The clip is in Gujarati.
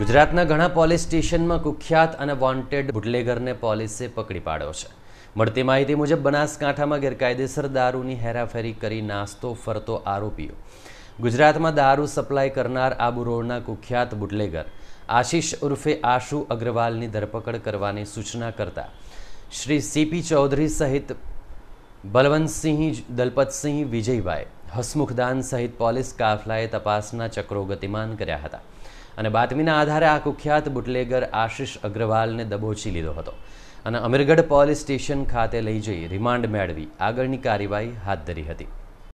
ગુજરાતના ઘણા પોલીસ સ્ટેશનમાં કુખ્યાત અને વોન્ટેડ બુટલેગરને પોલીસે પકડી પાડ્યો છે મળતી માહિતી મુજબ બનાસકાંઠામાં ગેરકાયદેસર દારૂની હેરાફેરી કરી નાસ્તો ફરતો આરોપીઓ ગુજરાતમાં દારૂ સપ્લાય કરનાર આબુ રોડના કુખ્યાત બુટલેગર આશીષ ઉર્ફે આશુ અગ્રવાલની ધરપકડ કરવાની સૂચના કરતા શ્રી સીપી ચૌધરી સહિત બલવંતસિંહ દલપતસિંહ વિજયભાઈ હસમુખદાન સહિત પોલીસ કાફલાએ તપાસના ચક્રો ગતિમાન કર્યા હતા અને બાતમીના આધારે આ કુખ્યાત બુટલેગર આશિષ અગ્રવાલને દબોચી લીધો હતો અને અમીરગઢ પોલીસ સ્ટેશન ખાતે લઈ જઈ રિમાન્ડ મેળવી આગળની કાર્યવાહી હાથ ધરી હતી